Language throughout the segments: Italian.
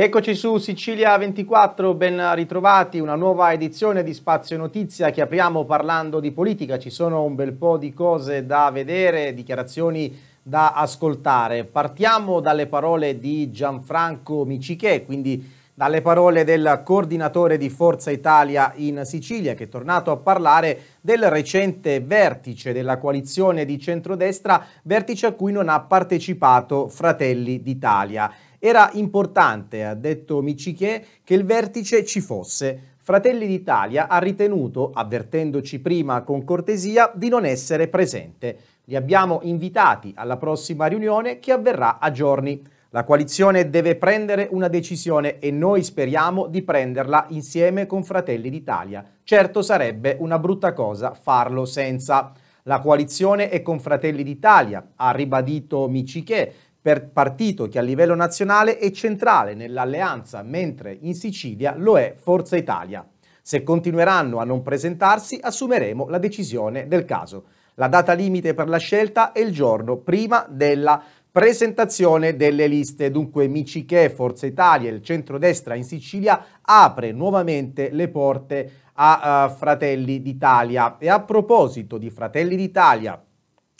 Eccoci su Sicilia 24, ben ritrovati, una nuova edizione di Spazio Notizia che apriamo parlando di politica. Ci sono un bel po' di cose da vedere, dichiarazioni da ascoltare. Partiamo dalle parole di Gianfranco Miciche, quindi dalle parole del coordinatore di Forza Italia in Sicilia, che è tornato a parlare del recente vertice della coalizione di centrodestra, vertice a cui non ha partecipato Fratelli d'Italia. Era importante, ha detto Michichè, che il vertice ci fosse. Fratelli d'Italia ha ritenuto, avvertendoci prima con cortesia, di non essere presente. Li abbiamo invitati alla prossima riunione che avverrà a giorni. La coalizione deve prendere una decisione e noi speriamo di prenderla insieme con Fratelli d'Italia. Certo sarebbe una brutta cosa farlo senza. La coalizione è con Fratelli d'Italia, ha ribadito Michichè, per partito che a livello nazionale è centrale nell'alleanza, mentre in Sicilia lo è Forza Italia. Se continueranno a non presentarsi assumeremo la decisione del caso. La data limite per la scelta è il giorno prima della presentazione delle liste. Dunque Miciche, Forza Italia e il centrodestra in Sicilia apre nuovamente le porte a uh, Fratelli d'Italia. E a proposito di Fratelli d'Italia,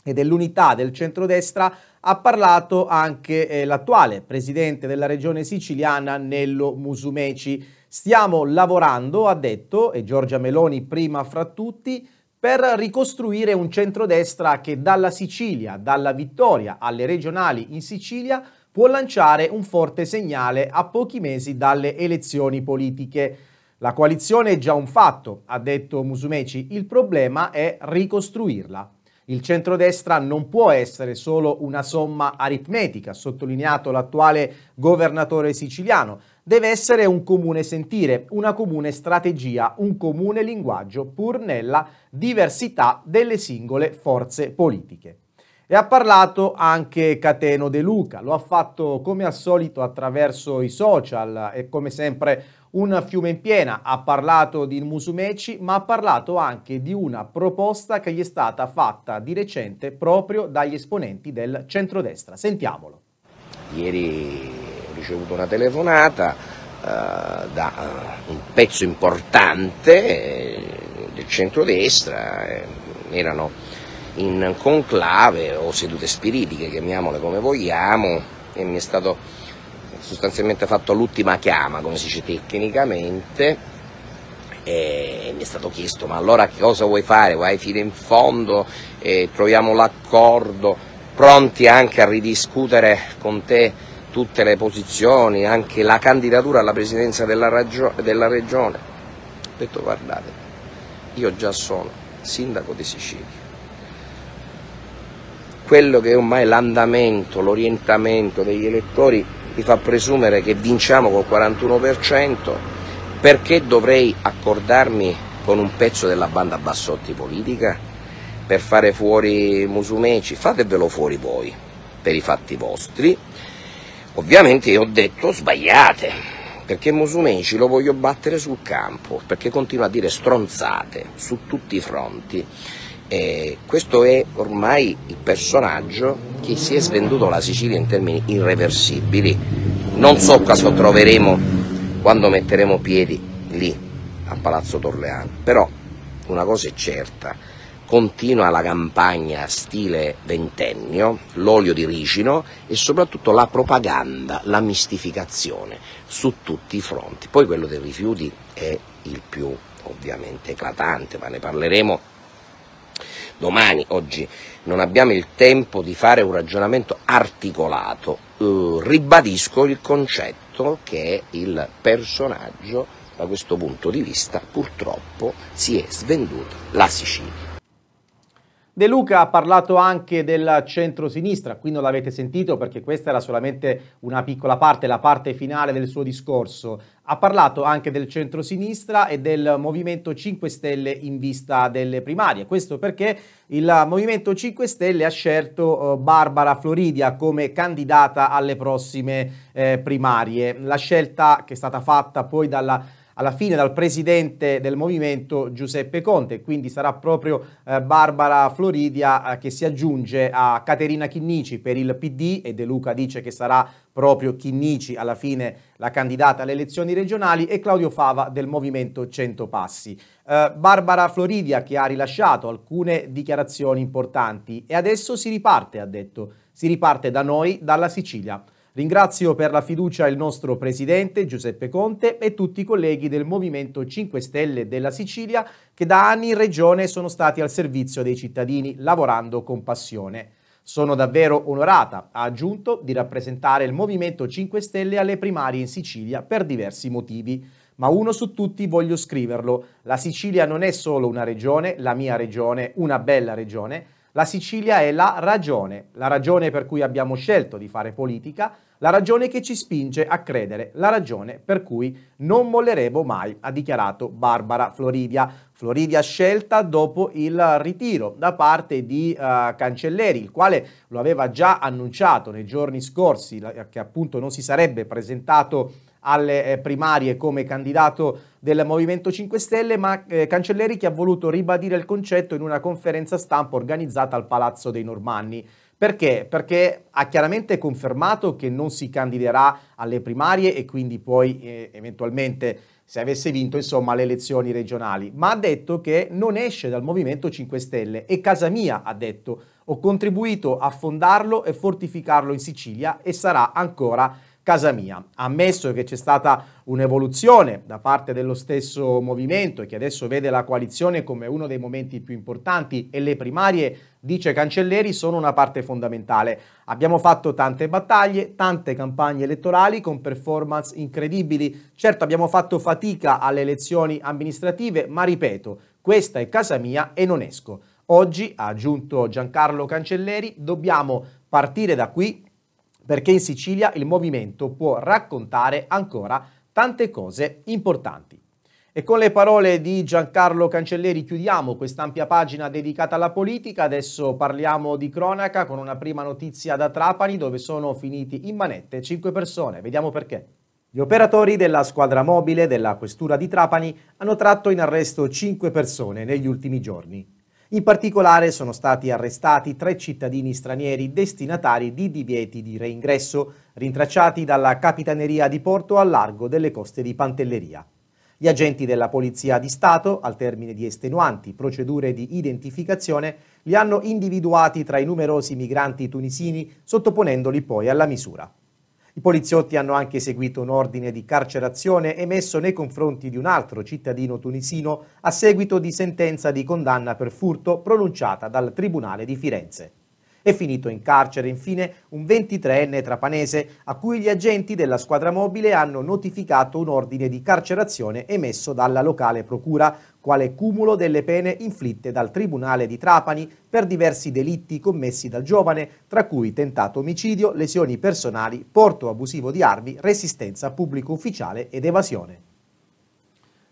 e dell'unità del centrodestra ha parlato anche eh, l'attuale presidente della regione siciliana Nello Musumeci. Stiamo lavorando, ha detto, e Giorgia Meloni prima fra tutti, per ricostruire un centrodestra che dalla Sicilia, dalla vittoria alle regionali in Sicilia, può lanciare un forte segnale a pochi mesi dalle elezioni politiche. La coalizione è già un fatto, ha detto Musumeci, il problema è ricostruirla. Il centrodestra non può essere solo una somma aritmetica, ha sottolineato l'attuale governatore siciliano. Deve essere un comune sentire, una comune strategia, un comune linguaggio, pur nella diversità delle singole forze politiche. E ha parlato anche Cateno De Luca, lo ha fatto come al solito attraverso i social e come sempre un fiume in piena, ha parlato di Musumeci, ma ha parlato anche di una proposta che gli è stata fatta di recente proprio dagli esponenti del centrodestra. Sentiamolo. Ieri ho ricevuto una telefonata uh, da uh, un pezzo importante eh, del centrodestra, eh, erano in conclave o sedute spiritiche, chiamiamole come vogliamo, e mi è stato sostanzialmente fatto l'ultima chiama, come si dice tecnicamente, e mi è stato chiesto ma allora che cosa vuoi fare, vai fino in fondo, e troviamo l'accordo, pronti anche a ridiscutere con te tutte le posizioni, anche la candidatura alla presidenza della, della regione. Ho detto guardate, io già sono sindaco di Sicilia, quello che è ormai l'andamento, l'orientamento degli elettori mi fa presumere che vinciamo col 41%, perché dovrei accordarmi con un pezzo della banda Bassotti politica per fare fuori Musumeci? Fatevelo fuori voi, per i fatti vostri. Ovviamente io ho detto sbagliate, perché Musumeci lo voglio battere sul campo, perché continua a dire stronzate su tutti i fronti. Eh, questo è ormai il personaggio che si è svenduto la Sicilia in termini irreversibili. Non so cosa troveremo quando metteremo piedi lì a Palazzo Torleano, però una cosa è certa, continua la campagna stile ventennio, l'olio di ricino e soprattutto la propaganda, la mistificazione su tutti i fronti. Poi quello dei rifiuti è il più ovviamente eclatante, ma ne parleremo domani, oggi, non abbiamo il tempo di fare un ragionamento articolato. Eh, ribadisco il concetto che il personaggio, da questo punto di vista, purtroppo si è svenduta la Sicilia. De Luca ha parlato anche del centro-sinistra, qui non l'avete sentito perché questa era solamente una piccola parte, la parte finale del suo discorso. Ha parlato anche del centro-sinistra e del Movimento 5 Stelle in vista delle primarie. Questo perché il Movimento 5 Stelle ha scelto eh, Barbara Floridia come candidata alle prossime eh, primarie. La scelta che è stata fatta poi dalla alla fine dal presidente del movimento Giuseppe Conte, quindi sarà proprio eh, Barbara Floridia eh, che si aggiunge a Caterina Chinnici per il PD e De Luca dice che sarà proprio Chinnici alla fine la candidata alle elezioni regionali e Claudio Fava del Movimento 100 Passi. Eh, Barbara Floridia che ha rilasciato alcune dichiarazioni importanti e adesso si riparte, ha detto, si riparte da noi, dalla Sicilia. Ringrazio per la fiducia il nostro Presidente Giuseppe Conte e tutti i colleghi del Movimento 5 Stelle della Sicilia che da anni in Regione sono stati al servizio dei cittadini lavorando con passione. Sono davvero onorata, ha aggiunto, di rappresentare il Movimento 5 Stelle alle primarie in Sicilia per diversi motivi. Ma uno su tutti voglio scriverlo. La Sicilia non è solo una regione, la mia regione, una bella regione, la Sicilia è la ragione, la ragione per cui abbiamo scelto di fare politica, la ragione che ci spinge a credere, la ragione per cui non molleremo mai, ha dichiarato Barbara Floridia. Floridia scelta dopo il ritiro da parte di uh, Cancelleri, il quale lo aveva già annunciato nei giorni scorsi, che appunto non si sarebbe presentato alle eh, primarie come candidato del Movimento 5 Stelle, ma eh, Cancelleri che ha voluto ribadire il concetto in una conferenza stampa organizzata al Palazzo dei Normanni. Perché? Perché ha chiaramente confermato che non si candiderà alle primarie e quindi poi eh, eventualmente se avesse vinto insomma le elezioni regionali, ma ha detto che non esce dal Movimento 5 Stelle e casa mia ha detto ho contribuito a fondarlo e fortificarlo in Sicilia e sarà ancora casa mia. Ammesso che c'è stata un'evoluzione da parte dello stesso movimento che adesso vede la coalizione come uno dei momenti più importanti e le primarie, dice Cancelleri, sono una parte fondamentale. Abbiamo fatto tante battaglie, tante campagne elettorali con performance incredibili. Certo abbiamo fatto fatica alle elezioni amministrative, ma ripeto, questa è casa mia e non esco. Oggi, ha aggiunto Giancarlo Cancelleri, dobbiamo partire da qui perché in Sicilia il movimento può raccontare ancora tante cose importanti. E con le parole di Giancarlo Cancelleri chiudiamo quest'ampia pagina dedicata alla politica. Adesso parliamo di cronaca con una prima notizia da Trapani dove sono finiti in manette 5 persone. Vediamo perché. Gli operatori della squadra mobile della Questura di Trapani hanno tratto in arresto 5 persone negli ultimi giorni. In particolare sono stati arrestati tre cittadini stranieri destinatari di divieti di reingresso, rintracciati dalla Capitaneria di Porto a largo delle coste di Pantelleria. Gli agenti della Polizia di Stato, al termine di estenuanti procedure di identificazione, li hanno individuati tra i numerosi migranti tunisini, sottoponendoli poi alla misura. I poliziotti hanno anche eseguito un ordine di carcerazione emesso nei confronti di un altro cittadino tunisino a seguito di sentenza di condanna per furto pronunciata dal Tribunale di Firenze. È finito in carcere infine un 23enne trapanese a cui gli agenti della squadra mobile hanno notificato un ordine di carcerazione emesso dalla locale procura quale cumulo delle pene inflitte dal Tribunale di Trapani per diversi delitti commessi dal giovane, tra cui tentato omicidio, lesioni personali, porto abusivo di armi, resistenza a pubblico ufficiale ed evasione.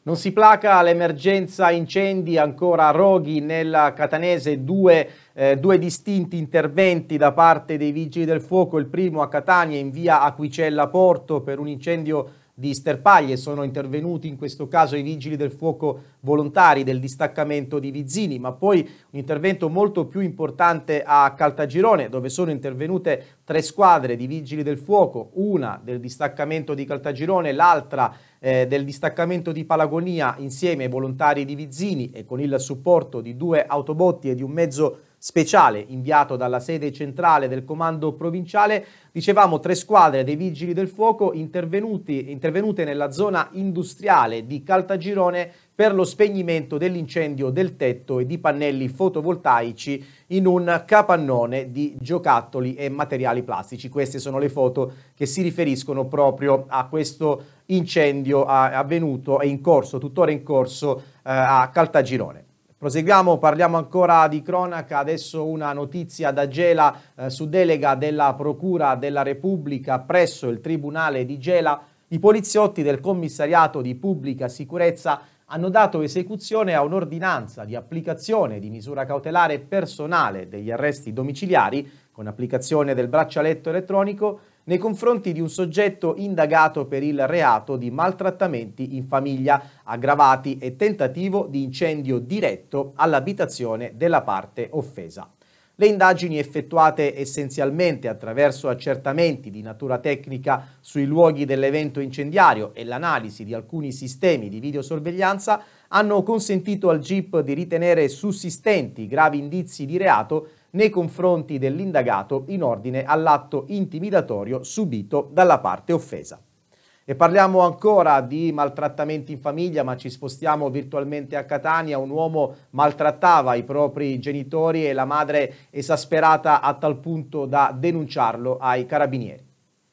Non si placa l'emergenza incendi ancora Roghi nella Catanese, due, eh, due, distinti interventi da parte dei vigili del fuoco, il primo a Catania in via Aquicella Porto per un incendio di Sterpaglie, sono intervenuti in questo caso i vigili del fuoco volontari del distaccamento di Vizzini, ma poi un intervento molto più importante a Caltagirone, dove sono intervenute tre squadre di vigili del fuoco, una del distaccamento di Caltagirone, l'altra eh, del distaccamento di Palagonia insieme ai volontari di Vizzini e con il supporto di due autobotti e di un mezzo speciale inviato dalla sede centrale del comando provinciale, dicevamo tre squadre dei vigili del fuoco intervenute nella zona industriale di Caltagirone per lo spegnimento dell'incendio del tetto e di pannelli fotovoltaici in un capannone di giocattoli e materiali plastici. Queste sono le foto che si riferiscono proprio a questo incendio avvenuto e in corso, tuttora in corso eh, a Caltagirone. Proseguiamo, parliamo ancora di cronaca, adesso una notizia da Gela eh, su delega della Procura della Repubblica presso il Tribunale di Gela. I poliziotti del Commissariato di Pubblica Sicurezza hanno dato esecuzione a un'ordinanza di applicazione di misura cautelare personale degli arresti domiciliari con applicazione del braccialetto elettronico nei confronti di un soggetto indagato per il reato di maltrattamenti in famiglia, aggravati e tentativo di incendio diretto all'abitazione della parte offesa. Le indagini effettuate essenzialmente attraverso accertamenti di natura tecnica sui luoghi dell'evento incendiario e l'analisi di alcuni sistemi di videosorveglianza hanno consentito al GIP di ritenere sussistenti gravi indizi di reato nei confronti dell'indagato in ordine all'atto intimidatorio subito dalla parte offesa. E parliamo ancora di maltrattamenti in famiglia, ma ci spostiamo virtualmente a Catania. Un uomo maltrattava i propri genitori e la madre esasperata a tal punto da denunciarlo ai carabinieri.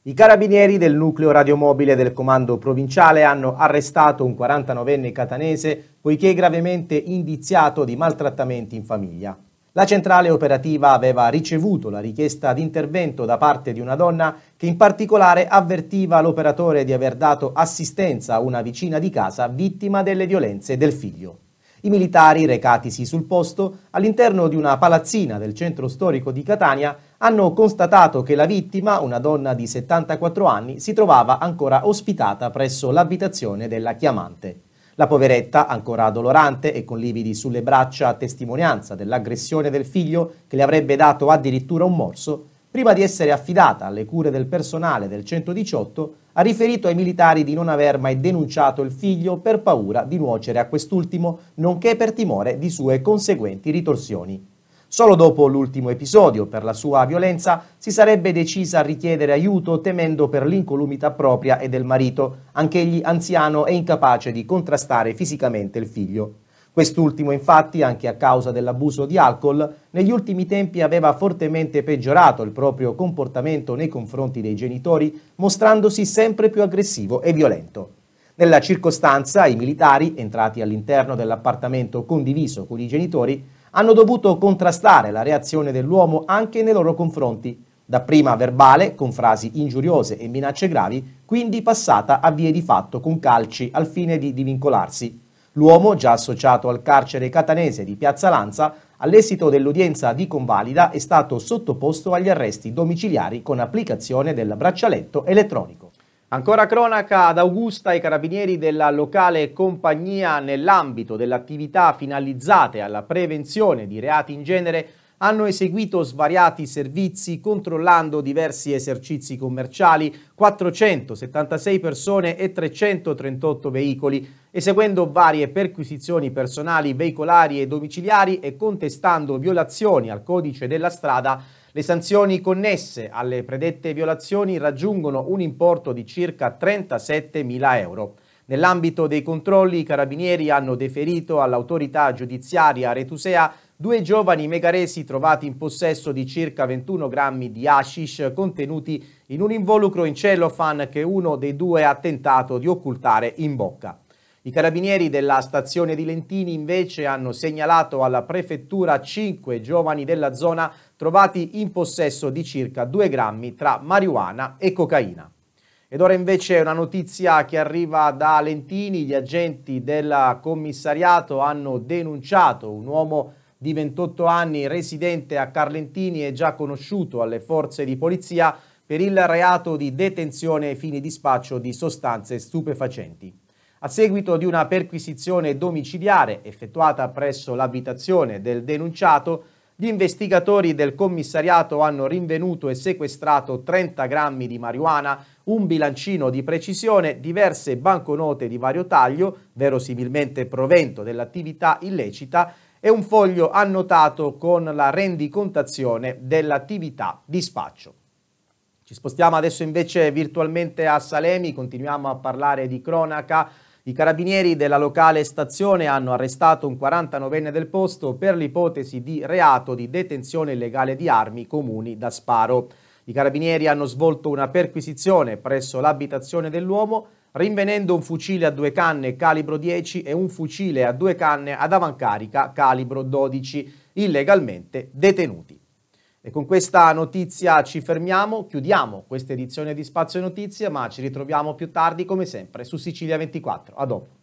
I carabinieri del nucleo radiomobile del comando provinciale hanno arrestato un 49enne catanese poiché gravemente indiziato di maltrattamenti in famiglia. La centrale operativa aveva ricevuto la richiesta di intervento da parte di una donna che in particolare avvertiva l'operatore di aver dato assistenza a una vicina di casa vittima delle violenze del figlio. I militari recatisi sul posto, all'interno di una palazzina del centro storico di Catania, hanno constatato che la vittima, una donna di 74 anni, si trovava ancora ospitata presso l'abitazione della chiamante. La poveretta, ancora dolorante e con lividi sulle braccia a testimonianza dell'aggressione del figlio che le avrebbe dato addirittura un morso, prima di essere affidata alle cure del personale del 118, ha riferito ai militari di non aver mai denunciato il figlio per paura di nuocere a quest'ultimo, nonché per timore di sue conseguenti ritorsioni. Solo dopo l'ultimo episodio, per la sua violenza, si sarebbe decisa a richiedere aiuto temendo per l'incolumità propria e del marito, anch'egli anziano e incapace di contrastare fisicamente il figlio. Quest'ultimo infatti, anche a causa dell'abuso di alcol, negli ultimi tempi aveva fortemente peggiorato il proprio comportamento nei confronti dei genitori, mostrandosi sempre più aggressivo e violento. Nella circostanza, i militari, entrati all'interno dell'appartamento condiviso con i genitori, hanno dovuto contrastare la reazione dell'uomo anche nei loro confronti, dapprima verbale con frasi ingiuriose e minacce gravi, quindi passata a vie di fatto con calci al fine di divincolarsi. L'uomo, già associato al carcere catanese di Piazza Lanza, all'esito dell'udienza di convalida è stato sottoposto agli arresti domiciliari con applicazione del braccialetto elettronico. Ancora cronaca ad Augusta, i carabinieri della locale compagnia nell'ambito delle attività finalizzate alla prevenzione di reati in genere hanno eseguito svariati servizi controllando diversi esercizi commerciali, 476 persone e 338 veicoli, eseguendo varie perquisizioni personali, veicolari e domiciliari e contestando violazioni al codice della strada le sanzioni connesse alle predette violazioni raggiungono un importo di circa 37 mila euro. Nell'ambito dei controlli i carabinieri hanno deferito all'autorità giudiziaria retusea due giovani megaresi trovati in possesso di circa 21 grammi di hashish contenuti in un involucro in cellophane che uno dei due ha tentato di occultare in bocca. I carabinieri della stazione di Lentini invece hanno segnalato alla prefettura cinque giovani della zona trovati in possesso di circa 2 grammi tra marijuana e cocaina. Ed ora invece una notizia che arriva da Lentini, gli agenti del commissariato hanno denunciato un uomo di 28 anni residente a Carlentini e già conosciuto alle forze di polizia per il reato di detenzione ai fini di spaccio di sostanze stupefacenti. A seguito di una perquisizione domiciliare effettuata presso l'abitazione del denunciato, gli investigatori del commissariato hanno rinvenuto e sequestrato 30 grammi di marijuana, un bilancino di precisione, diverse banconote di vario taglio, verosimilmente provento dell'attività illecita, e un foglio annotato con la rendicontazione dell'attività di spaccio. Ci spostiamo adesso invece virtualmente a Salemi, continuiamo a parlare di cronaca. I carabinieri della locale stazione hanno arrestato un 49enne del posto per l'ipotesi di reato di detenzione illegale di armi comuni da sparo. I carabinieri hanno svolto una perquisizione presso l'abitazione dell'uomo rinvenendo un fucile a due canne calibro 10 e un fucile a due canne ad avancarica calibro 12, illegalmente detenuti. E con questa notizia ci fermiamo, chiudiamo questa edizione di Spazio Notizie, ma ci ritroviamo più tardi come sempre su Sicilia 24. A dopo.